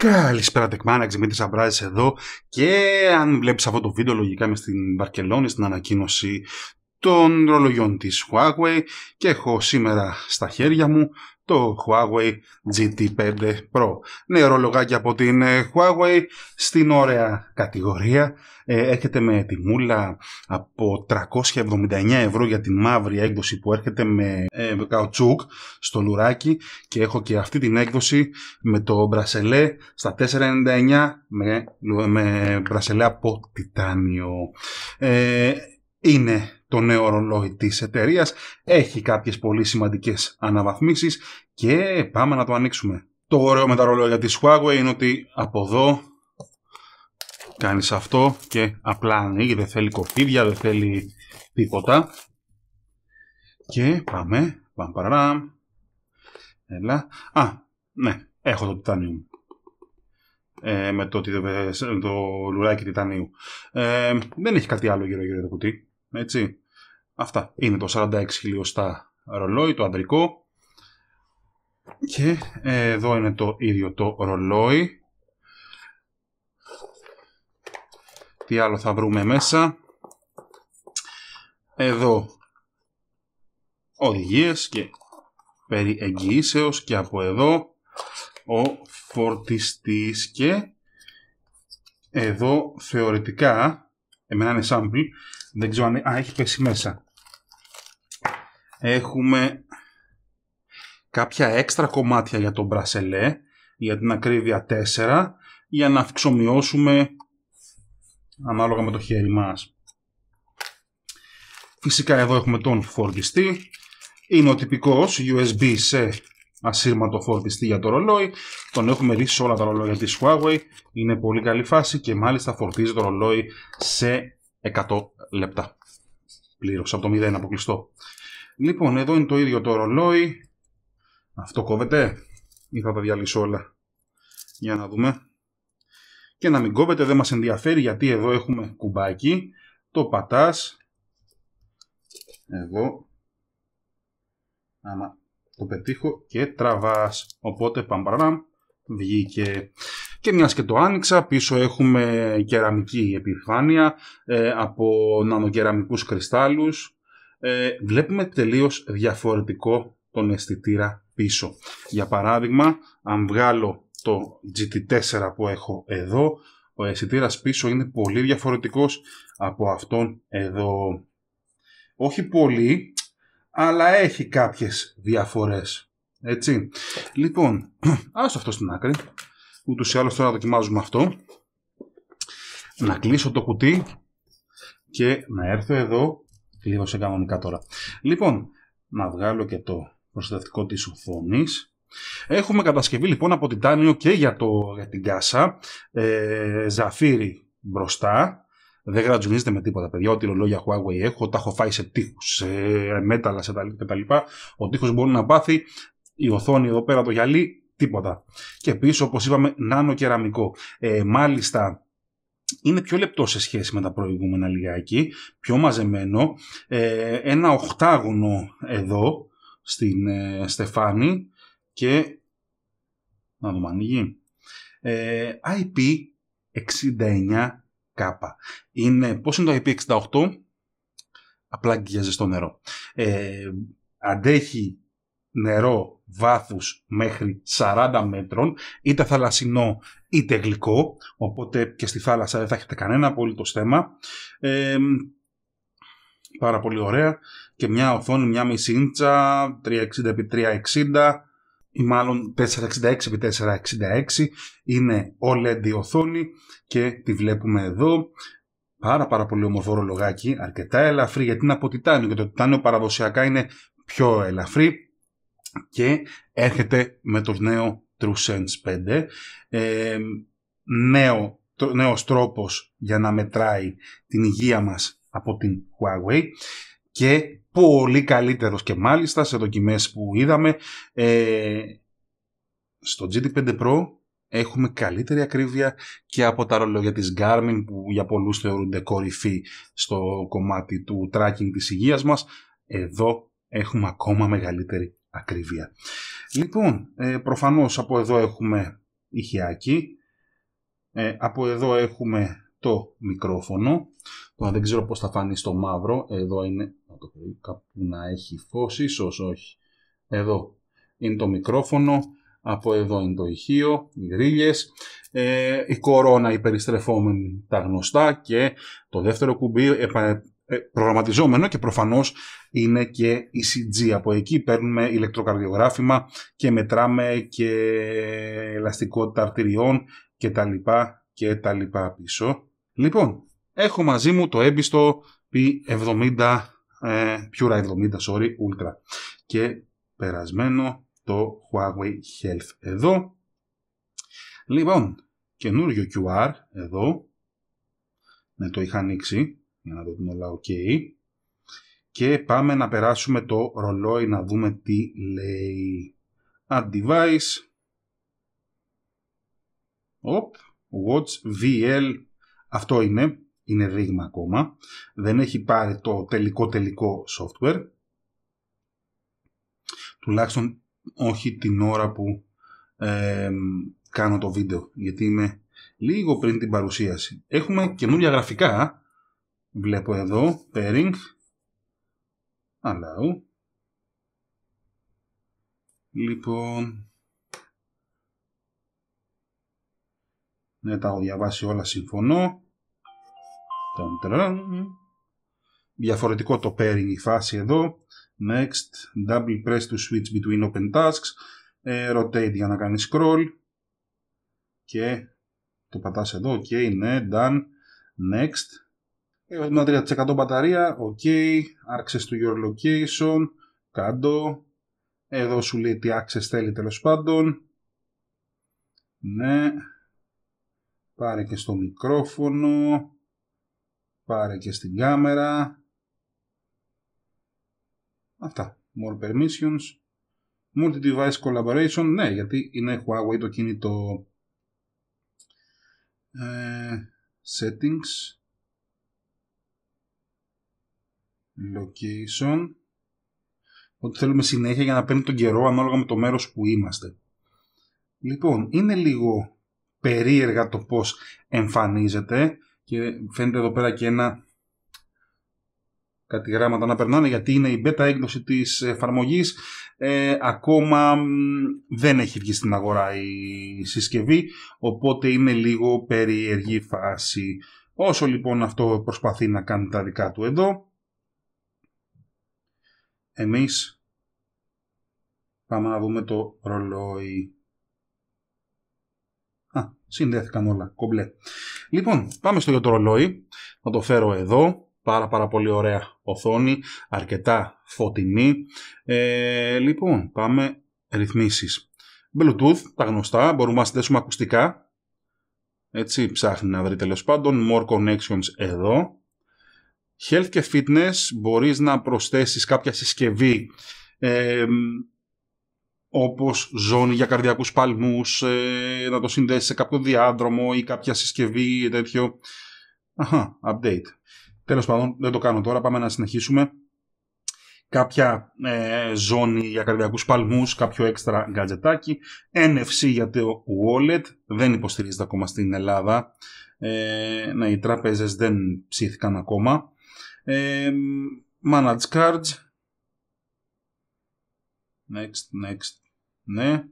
Καλησπέρα Τεκμάνα, Δημήτρης Αμπράζης εδώ και αν βλέπεις αυτό το βίντεο λογικά είμαι στην Βαρκελόνη στην ανακοίνωση των ρολογιών της Huawei και έχω σήμερα στα χέρια μου το Huawei GT5 Pro. Νέο από την ε, Huawei στην ωραία κατηγορία. Ε, έρχεται με τιμούλα από 379 ευρώ για τη μαύρη έκδοση που έρχεται με ε, καουτσούκ στο λουράκι και έχω και αυτή την έκδοση με το μπρασελέ στα 499 με, με μπρασελέ από τιτάνιο είναι το νέο ρολόι της εταιρείας. Έχει κάποιες πολύ σημαντικές αναβαθμίσεις και πάμε να το ανοίξουμε. Το ωραίο με τα ρολόγια της Huawei είναι ότι από εδώ κάνεις αυτό και απλά ανοίγει, δεν θέλει κοπίδια, δεν θέλει τίποτα. Και πάμε, πάμε παραρά. Έλα. Α, ναι, έχω το τιτάνιου. Ε, με το, το, το λουράκι τιτανίου. Ε, δεν έχει κάτι άλλο γύρω γύρω το κουτί. Έτσι. Αυτά. Είναι το 46 χιλιοστά ρολόι, το αντρικό. Και ε, εδώ είναι το ίδιο το ρολόι. Τι άλλο θα βρούμε μέσα. Εδώ οδηγίες και περί εγγυήσεως και από εδώ ο φορτιστής και εδώ θεωρητικά εμένα είναι sample δεν ξέρω αν... έχει πέσει μέσα. Έχουμε κάποια έξτρα κομμάτια για τον μπρασελέ, για την ακρίβεια 4, για να αυξομοιώσουμε ανάλογα με το χέρι μας. Φυσικά εδώ έχουμε τον φορτιστή. Είναι ο τυπικός USB σε ασύρματο φορτιστή για το ρολόι. Τον έχουμε ρίξει σε όλα τα ρολόγια της Huawei. Είναι πολύ καλή φάση και μάλιστα φορτίζει το ρολόι σε 100 λεπτά. Πλήρω, από το 0 αποκλειστό. Λοιπόν, εδώ είναι το ίδιο το ρολόι. Αυτό κόβεται ή θα τα διαλύσω όλα. Για να δούμε. Και να μην κόβεται, δεν μας ενδιαφέρει γιατί εδώ έχουμε κουμπάκι. Το πατάς. Εδώ. Άμα το πετύχω και τραβάς. Οπότε παμπαραμ βγήκε. Και μιας και το άνοιξα, πίσω έχουμε κεραμική επιφάνεια ε, από νανοκεραμικούς κρυστάλλους. Ε, βλέπουμε τελείως διαφορετικό τον αισθητήρα πίσω. Για παράδειγμα, αν βγάλω το GT4 που έχω εδώ, ο αισθητήρας πίσω είναι πολύ διαφορετικός από αυτόν εδώ. Όχι πολύ, αλλά έχει κάποιες διαφορές. Έτσι. Λοιπόν, άσε αυτό στην άκρη. Ούτως ή άλλως τώρα δοκιμάζουμε αυτό. Να κλείσω το κουτί και να έρθω εδώ. λίγο σε κανονικά τώρα. Λοιπόν, να βγάλω και το προστατευτικό της οθόνης. Έχουμε κατασκευή λοιπόν από τιτάνιο και για, το, για την κάσα. Ε, ζαφύρι μπροστά. Δεν γρατζουνίζεται με τίποτα, παιδιά. Ό,τι ρολόγια Huawei έχω, τα έχω φάει σε τείχους, σε μέταλλα κτλ. Ο τείχος μπορεί να πάθει. Η οθόνη εδώ πέρα το γυαλί τίποτα. Και πίσω, όπως είπαμε, νάνο κεραμικό. Ε, μάλιστα, είναι πιο λεπτό σε σχέση με τα προηγούμενα λιγάκι, πιο μαζεμένο. Ε, ένα οχτάγωνο εδώ, στην ε, στεφάνη και... Να δούμε ανοίγει. Ε, IP 69K. Είναι, πώς είναι το IP68? Απλά για στο νερό. Ε, αντέχει νερό βάθους μέχρι 40 μέτρων, είτε θαλασσινό είτε γλυκό, οπότε και στη θάλασσα δεν θα έχετε κανένα απολύτω θέμα. Ε, πάρα πολύ ωραία. Και μια οθόνη, μια μισή ίντσα, 360x360 ή μάλλον 466x466 είναι OLED η οθόνη και τη βλέπουμε εδώ. Πάρα πάρα πολύ ομορφό ρολογάκι, αρκετά ελαφρύ γιατί είναι από τιτάνιο και το τιτάνιο παραδοσιακά είναι πιο ελαφρύ και έρχεται με το νέο TrueSense 5. Ε, νέο, νέος τρόπος για να μετράει την υγεία μας από την Huawei και πολύ καλύτερος και μάλιστα σε δοκιμές που είδαμε ε, στο GT5 Pro έχουμε καλύτερη ακρίβεια και από τα ρολόγια της Garmin που για πολλούς θεωρούνται κορυφή στο κομμάτι του tracking της υγείας μας εδώ έχουμε ακόμα μεγαλύτερη ακρίβεια. Λοιπόν, ε, προφανώς από εδώ έχουμε ηχιάκι, ε, από εδώ έχουμε το μικρόφωνο. που δεν ξέρω πώς θα φανεί στο μαύρο. Εδώ είναι, να το πω, κάπου να έχει φως, ίσως όχι. Εδώ είναι το μικρόφωνο, από εδώ είναι το ηχείο, οι ε, η κορώνα, η περιστρεφόμενη, τα γνωστά και το δεύτερο κουμπί ε, προγραμματιζόμενο και προφανώς είναι και ECG. Από εκεί παίρνουμε ηλεκτροκαρδιογράφημα και μετράμε και ελαστικότητα αρτηριών και τα λοιπά και τα λοιπά πίσω. Λοιπόν, έχω μαζί μου το έμπιστο P70, ε, 70, sorry, Ultra και περασμένο το Huawei Health εδώ. Λοιπόν, καινούριο QR εδώ. Ναι, το είχα ανοίξει για να το όλα ok. Και πάμε να περάσουμε το ρολόι να δούμε τι λέει. Add device. watch VL. Αυτό είναι, είναι ρήγμα ακόμα. Δεν έχει πάρει το τελικό τελικό software. Τουλάχιστον όχι την ώρα που κάνω το βίντεο, γιατί είμαι λίγο πριν την παρουσίαση. Έχουμε καινούργια γραφικά, Βλέπω εδώ, pairing, allow. Λοιπόν, ναι τα έχω διαβάσει όλα, συμφωνώ. Διαφορετικό το pairing η φάση εδώ. Next, double press to switch between open tasks. Ε, rotate για να κάνει scroll. Και το πατάς εδώ, ok, ναι, done. Next, Έχω 73% μπαταρία, ok, access to your location, κάτω. Εδώ σου λέει τι access θέλει τέλος πάντων. Ναι. Πάρε και στο μικρόφωνο. Πάρε και στην κάμερα. Αυτά. More permissions. Multi-device collaboration. Ναι, γιατί είναι Huawei το κινητό. Ε, settings. location ότι θέλουμε συνέχεια για να παίρνει τον καιρό ανάλογα με το μέρος που είμαστε. Λοιπόν, είναι λίγο περίεργα το πώς εμφανίζεται και φαίνεται εδώ πέρα και ένα κάτι γράμματα να περνάνε γιατί είναι η beta έκδοση της εφαρμογής. Ε, ακόμα δεν έχει βγει στην αγορά η συσκευή οπότε είναι λίγο περίεργη φάση. Όσο λοιπόν αυτό προσπαθεί να κάνει τα δικά του εδώ εμείς πάμε να δούμε το ρολόι. Α, συνδέθηκαν όλα, κομπλέ. Λοιπόν, πάμε στο για το ρολόι. Θα το φέρω εδώ. Πάρα πάρα πολύ ωραία οθόνη, αρκετά φωτεινή. Ε, λοιπόν, πάμε ρυθμίσεις. Bluetooth, τα γνωστά, μπορούμε να συνδέσουμε ακουστικά. Έτσι, ψάχνει να βρει τέλος πάντων. More connections εδώ. Health και fitness μπορείς να προσθέσεις κάποια συσκευή ε, όπως ζώνη για καρδιακούς παλμούς, ε, να το συνδέσεις σε κάποιο διάδρομο ή κάποια συσκευή ή τέτοιο. Αχα, update. Τέλος πάντων, δεν το κάνω τώρα, πάμε να συνεχίσουμε. Κάποια ε, ζώνη για καρδιακούς παλμούς, κάποιο έξτρα γκατζετάκι. NFC για το wallet, δεν υποστηρίζεται ακόμα στην Ελλάδα. Ε, ναι, οι τράπεζες δεν ψήθηκαν ακόμα. Ε, manage cards. Next, next. Ναι.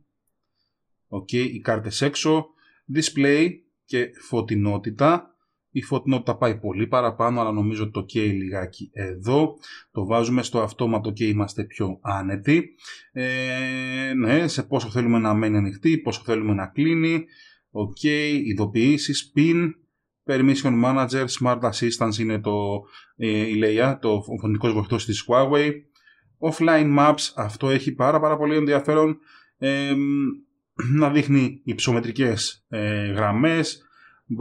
Οκ, οι κάρτες έξω. Display και φωτεινότητα. Η φωτεινότητα πάει πολύ παραπάνω, αλλά νομίζω το καίει λιγάκι εδώ. Το βάζουμε στο αυτόματο και είμαστε πιο άνετοι. Ε, ναι, σε πόσο θέλουμε να μένει ανοιχτή, πόσο θέλουμε να κλείνει. Οκ, okay, ειδοποιήσεις, pin. Permission Manager, Smart Assistance είναι το, ε, η Leia, το φωνητικός βοηθός της Huawei. Offline Maps, αυτό έχει πάρα πάρα πολύ ενδιαφέρον να δείχνει υψομετρικές ε, γραμμές,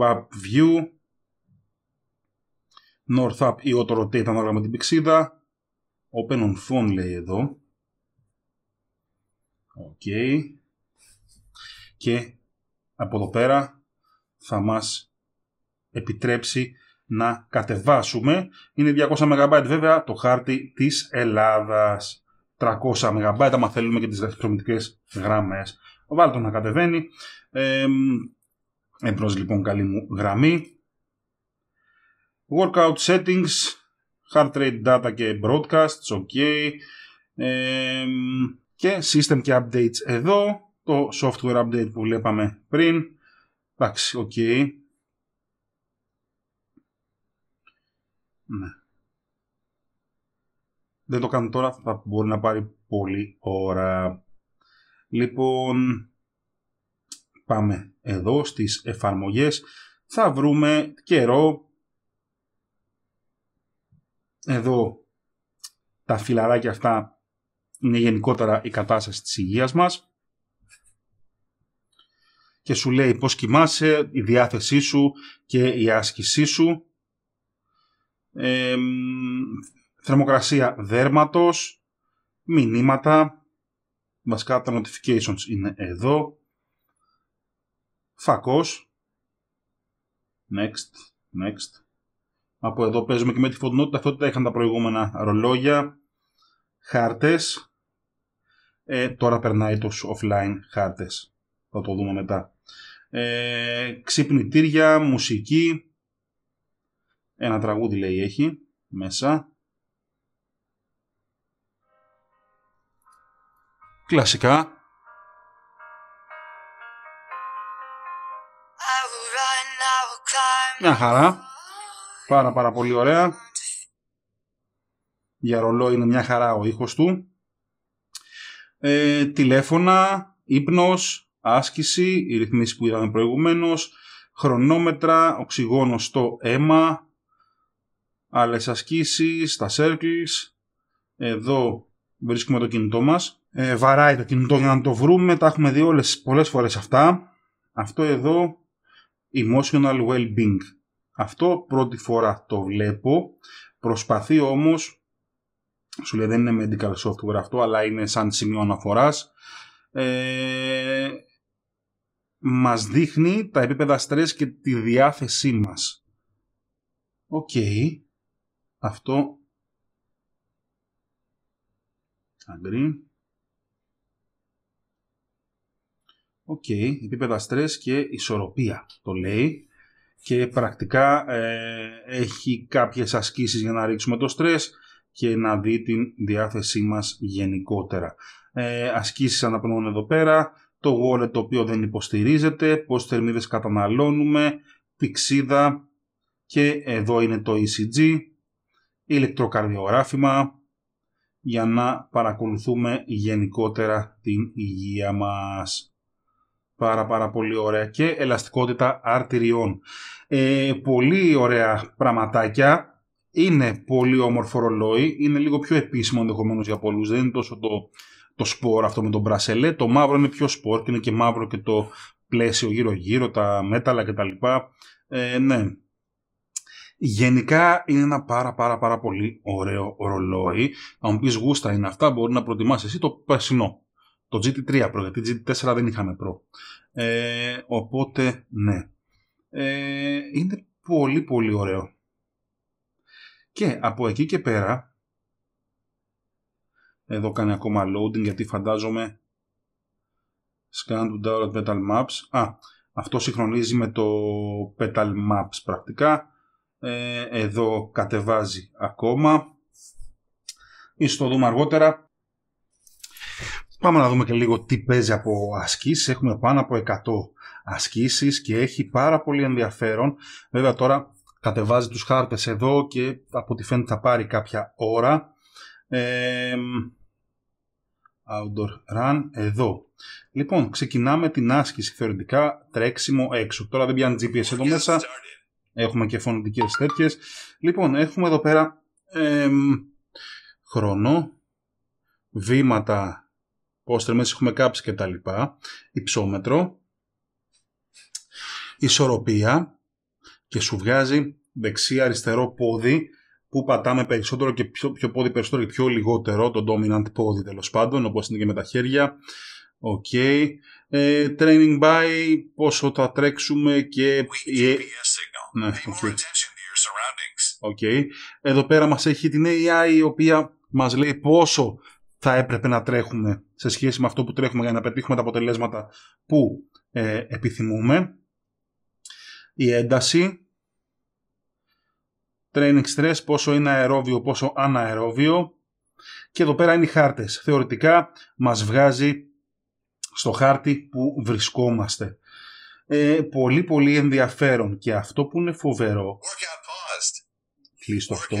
Map View, North Up ή Auto Rotate ανάλογα με την πηξίδα, Open on Phone λέει εδώ. Οκ. Okay. Και από εδώ πέρα θα μας επιτρέψει να κατεβάσουμε. Είναι 200 MB βέβαια το χάρτη της Ελλάδας. 300 MB άμα θέλουμε και τις δαχτυλομητικές γραμμές. Βάλτε το να κατεβαίνει. Ε, εμπρός λοιπόν καλή μου γραμμή. Workout settings, heart rate data και broadcasts, ok. και system και updates εδώ. Το software update που βλέπαμε πριν. Εντάξει, ok. Ναι. Δεν το κάνω τώρα, θα μπορεί να πάρει πολύ ώρα. Λοιπόν, πάμε εδώ στις εφαρμογές. Θα βρούμε καιρό. Εδώ τα φιλαράκια αυτά είναι γενικότερα η κατάσταση της υγείας μας. Και σου λέει πώς κοιμάσαι, η διάθεσή σου και η άσκησή σου ε, θερμοκρασία δέρματος, μηνύματα, βασικά τα notifications είναι εδώ, φακός, next, next, από εδώ παίζουμε και με τη φωτεινότητα, αυτό τα είχαν τα προηγούμενα ρολόγια, χάρτες, ε, τώρα περνάει το offline χάρτες, θα το δούμε μετά. Ε, ξυπνητήρια, μουσική, ένα τραγούδι λέει έχει μέσα. Κλασικά. Μια χαρά. Πάρα πάρα πολύ ωραία. Για ρολό είναι μια χαρά ο ήχος του. Ε, τηλέφωνα, ύπνος, άσκηση, οι ρυθμίσεις που είδαμε προηγουμένως, χρονόμετρα, οξυγόνο στο αίμα, άλλες ασκήσεις, τα circles. Εδώ βρίσκουμε το κινητό μας. Ε, βαράει το κινητό για να το βρούμε, τα έχουμε δει όλες, πολλές φορές αυτά. Αυτό εδώ, emotional well-being. Αυτό πρώτη φορά το βλέπω. Προσπαθεί όμως, σου λέει δεν είναι medical software αυτό, αλλά είναι σαν σημείο αναφοράς. Ε, μας δείχνει τα επίπεδα στρες και τη διάθεσή μας. Οκ. Αυτό Αγκρί. Οκ, επίπεδα στρες και ισορροπία το λέει και πρακτικά ε, έχει κάποιες ασκήσεις για να ρίξουμε το στρες και να δει την διάθεσή μας γενικότερα. Ε, ασκήσεις αναπνοών εδώ πέρα, το wallet το οποίο δεν υποστηρίζεται, πώς θερμίδες καταναλώνουμε, πηξίδα και εδώ είναι το ECG ηλεκτροκαρδιογράφημα για να παρακολουθούμε γενικότερα την υγεία μας. Πάρα πάρα πολύ ωραία και ελαστικότητα αρτηριών. Ε, πολύ ωραία πραγματάκια. Είναι πολύ όμορφο ρολόι, είναι λίγο πιο επίσημο ενδεχομένως για πολλούς. Δεν είναι τόσο το, το σπορ αυτό με τον μπρασελέ. Το μαύρο είναι πιο σπορ και είναι και μαύρο και το πλαίσιο γύρω-γύρω, τα μέταλλα κτλ. Ε, ναι, Γενικά είναι ένα πάρα πάρα πάρα πολύ ωραίο ρολόι. Αν πεις γούστα είναι αυτά, μπορεί να προτιμάς εσύ το περσινό. Το GT3 Pro, γιατί GT4 δεν είχαμε Pro. Ε, οπότε, ναι. Ε, είναι πολύ πολύ ωραίο. Και από εκεί και πέρα, εδώ κάνει ακόμα loading γιατί φαντάζομαι scan to download petal maps. Α, αυτό συγχρονίζει με το petal maps πρακτικά. Ε, εδώ κατεβάζει ακόμα. Ίσως το δούμε αργότερα. Πάμε να δούμε και λίγο τι παίζει από ασκήσεις. Έχουμε πάνω από 100 ασκήσεις και έχει πάρα πολύ ενδιαφέρον. Βέβαια τώρα κατεβάζει τους χάρτες εδώ και από ό,τι φαίνεται θα πάρει κάποια ώρα. Ε, outdoor run εδώ. Λοιπόν, ξεκινάμε την άσκηση θεωρητικά τρέξιμο έξω. Τώρα δεν πιάνει GPS εδώ μέσα. Έχουμε και φωνητικές τέτοιες. Λοιπόν, έχουμε εδώ πέρα χρόνο, βήματα, πόστρε μέσα έχουμε κάψει κτλ. υψόμετρο, ισορροπία και σου βγαζει δεξια δεξί-αριστερό πόδι που πατάμε περισσότερο και πιο, πιο πόδι περισσότερο και πιο λιγότερο, το dominant πόδι τέλος πάντων, όπως είναι και με τα χέρια. Οκ. Okay. Ε, training by, πόσο θα τρέξουμε και... Ναι, Εδώ πέρα μας έχει την AI η οποία μας λέει πόσο θα έπρεπε να τρέχουμε σε σχέση με αυτό που τρέχουμε για να πετύχουμε τα αποτελέσματα που ε, επιθυμούμε. Η ένταση, training stress, πόσο είναι αερόβιο, πόσο αναερόβιο. Και εδώ πέρα είναι οι χάρτες. Θεωρητικά μας βγάζει στο χάρτη που βρισκόμαστε. Ε, πολύ πολύ ενδιαφέρον και αυτό που είναι φοβερό κλείστο αυτό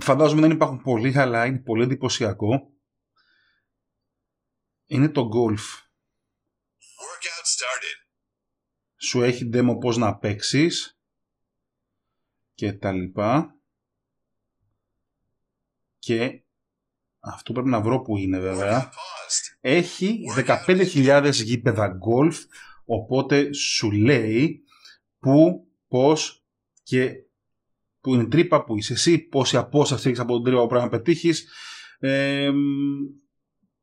φαντάζομαι δεν υπάρχουν πολλοί αλλά είναι πολύ εντυπωσιακό είναι το golf σου έχει demo πως να παίξεις και τα λοιπά και αυτό πρέπει να βρω που είναι βέβαια έχει 15.000 γήπεδα γκολφ, οπότε σου λέει που, πώς και που είναι τρύπα, που είσαι εσύ, πόση απόσταση έχεις από τον τρύπα που πρέπει να πετύχεις. Ε,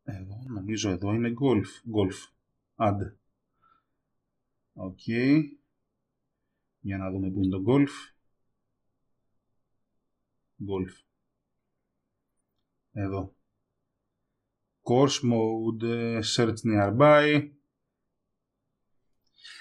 εδώ, νομίζω εδώ είναι γκολφ. Γκολφ. Άντε. Οκ. Για να δούμε πού είναι το γκολφ. Γκολφ. Εδώ. Course Mode, Search Nearby.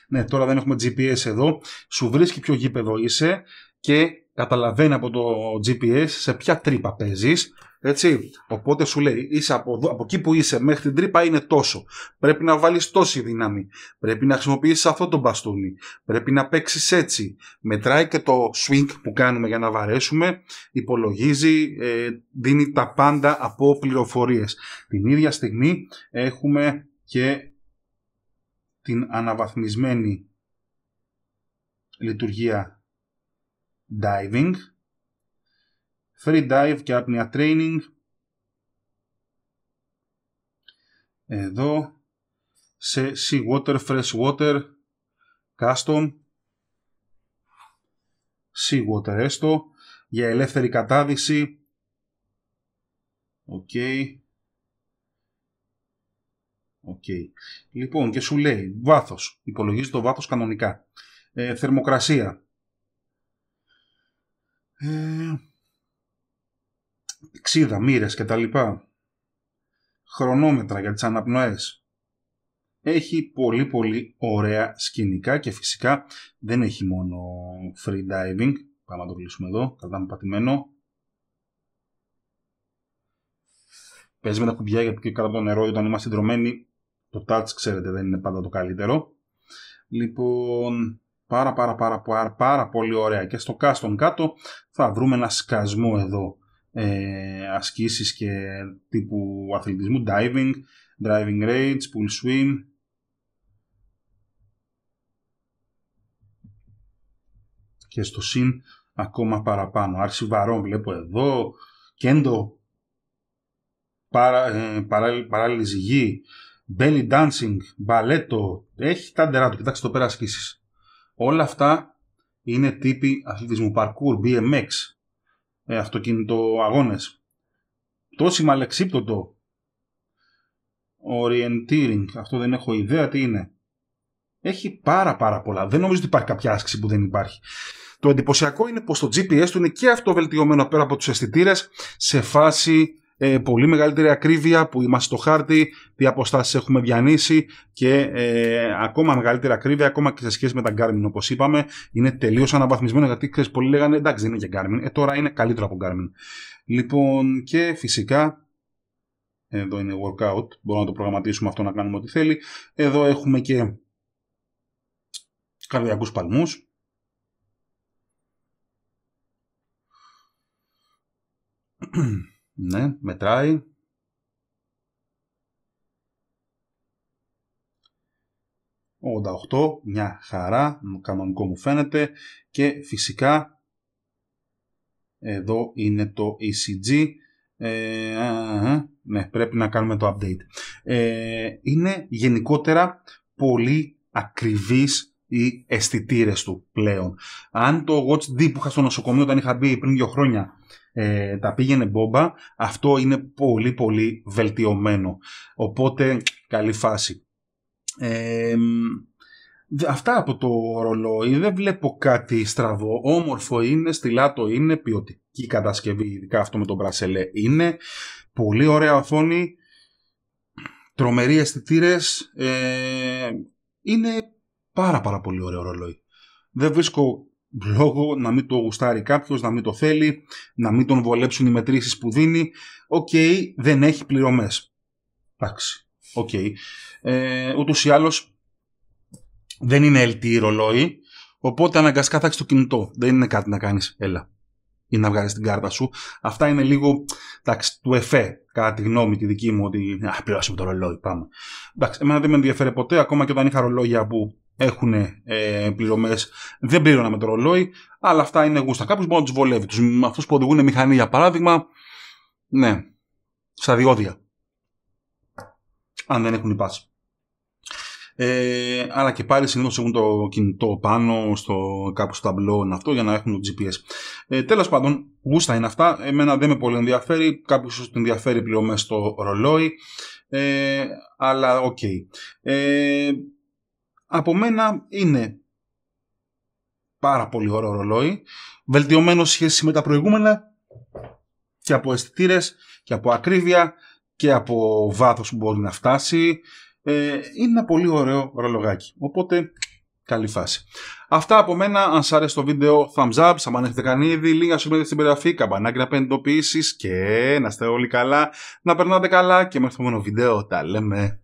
Ναι, τώρα δεν έχουμε GPS εδώ. Σου βρίσκει ποιο γήπεδο είσαι και καταλαβαίνει από το GPS σε ποια τρύπα παίζεις, έτσι. Οπότε σου λέει, είσαι από, από εκεί που είσαι μέχρι την τρύπα είναι τόσο. Πρέπει να βάλεις τόση δύναμη. Πρέπει να χρησιμοποιήσεις αυτό το μπαστούνι. Πρέπει να παίξεις έτσι. Μετράει και το swing που κάνουμε για να βαρέσουμε. Υπολογίζει, ε, δίνει τα πάντα από πληροφορίες. Την ίδια στιγμή έχουμε και την αναβαθμισμένη λειτουργία diving, free dive και apnea training. Εδώ σε sea water, fresh water, custom, sea water έστω, για ελεύθερη κατάδυση. Οκ. Okay. Okay. Λοιπόν, και σου λέει βάθος. Υπολογίζει το βάθος κανονικά. Ε, θερμοκρασία ε, ξίδα, τα λοιπά Χρονόμετρα για τις αναπνοές. Έχει πολύ πολύ ωραία σκηνικά και φυσικά δεν έχει μόνο free diving. Πάμε να το κλείσουμε εδώ, κρατάμε πατημένο. Παίζει με τα κουμπιά γιατί κάτω από το νερό όταν είμαστε συνδρομένοι το touch ξέρετε δεν είναι πάντα το καλύτερο. Λοιπόν, πάρα πάρα πάρα πάρα, πάρα πολύ ωραία και στο κάστον κάτω θα βρούμε ένα σκασμό εδώ ε, ασκήσεις και τύπου αθλητισμού, diving, driving rates, pool swim, και στο συν ακόμα παραπάνω. Άρση βαρών βλέπω εδώ, κέντο, παρά, ε, παράλληλη ζυγή, belly dancing, μπαλέτο, έχει τα ντερά του. Κοιτάξτε το πέρα ασκήσεις. Όλα αυτά είναι τύποι αθλητισμού, parkour, BMX, ε, αυτοκίνητο αγώνες. Το σημαλεξίπτωτο, orienteering, αυτό δεν έχω ιδέα τι είναι. Έχει πάρα πάρα πολλά. Δεν νομίζω ότι υπάρχει κάποια άσκηση που δεν υπάρχει. Το εντυπωσιακό είναι πως το GPS του είναι και αυτό βελτιωμένο πέρα από τους αισθητήρες σε φάση ε, πολύ μεγαλύτερη ακρίβεια που είμαστε στο χάρτη, τι αποστάσεις έχουμε διανύσει και ε, ακόμα μεγαλύτερη ακρίβεια, ακόμα και σε σχέση με τα Garmin όπως είπαμε, είναι τελείως αναβαθμισμένο γιατί ξέρεις πολλοί λέγανε εντάξει δεν είναι και Garmin, ε, τώρα είναι καλύτερο από Garmin. Λοιπόν και φυσικά εδώ είναι workout, μπορούμε να το προγραμματίσουμε αυτό να κάνουμε ό,τι θέλει. Εδώ έχουμε και καρδιακούς παλμούς, ναι, μετράει. Ο 88, μια χαρά, κανονικό μου φαίνεται. Και φυσικά, εδώ είναι το ECG. Ε, ναι, πρέπει να κάνουμε το update. Ε, είναι γενικότερα πολύ ακριβείς οι αισθητήρες του πλέον. Αν το Watch D που είχα στο νοσοκομείο όταν είχα μπει πριν δύο χρόνια ε, τα πήγαινε μπόμπα. Αυτό είναι πολύ πολύ βελτιωμένο. Οπότε καλή φάση. αυτά από το ρολόι δεν βλέπω κάτι στραβό. Όμορφο είναι, στυλάτο είναι, ποιοτική κατασκευή, ειδικά αυτό με τον Μπρασελέ είναι. Πολύ ωραία οθόνη, τρομεροί αισθητήρες. Ε, είναι πάρα πάρα πολύ ωραίο ρολόι. Δεν βρίσκω λόγο να μην το γουστάρει κάποιος, να μην το θέλει, να μην τον βολέψουν οι μετρήσεις που δίνει. Οκ, δεν έχει πληρωμές. Εντάξει. Οκ. Okay. Ε, Ούτως ή άλλως δεν είναι LTE ρολόι, οπότε αναγκαστικά θα έχεις το κινητό. Δεν είναι κάτι να κάνεις. Έλα. Ή να βγάλει την κάρτα σου. Αυτά είναι λίγο εντάξει, του εφέ, κατά τη γνώμη τη δική μου, ότι α, πληρώσαμε το ρολόι, πάμε. Εντάξει, εμένα δεν με ενδιαφέρει ποτέ, ακόμα και όταν είχα ρολόγια που έχουν ε, πληρωμές, δεν πληρώναμε το ρολόι, αλλά αυτά είναι γούστα. Κάποιος μπορεί να τους βολεύει. Τους αυτούς που οδηγούν μηχανή, για παράδειγμα, ναι, στα διόδια. Αν δεν έχουν υπάρξει. Ε, αλλά και πάλι συνήθως έχουν το κινητό πάνω στο κάπου στο ταμπλό αυτό για να έχουν το GPS. Ε, Τέλος πάντων, γούστα είναι αυτά. Εμένα δεν με πολύ ενδιαφέρει. Κάποιου του ενδιαφέρει πληρωμές στο ρολόι. Ε, αλλά οκ. Ε, από μένα είναι πάρα πολύ ωραίο ρολόι, βελτιωμένο σχέση με τα προηγούμενα και από αισθητήρες και από ακρίβεια και από βάθος που μπορεί να φτάσει. Ε, είναι ένα πολύ ωραίο ρολογάκι. Οπότε, καλή φάση. Αυτά από μένα. Αν σας άρεσε το βίντεο, thumbs up. αν έχετε κάνει ήδη, λίγα σου στην περιγραφή, καμπανάκι να παίρνει και να είστε όλοι καλά, να περνάτε καλά και μέχρι το επόμενο βίντεο. Τα λέμε.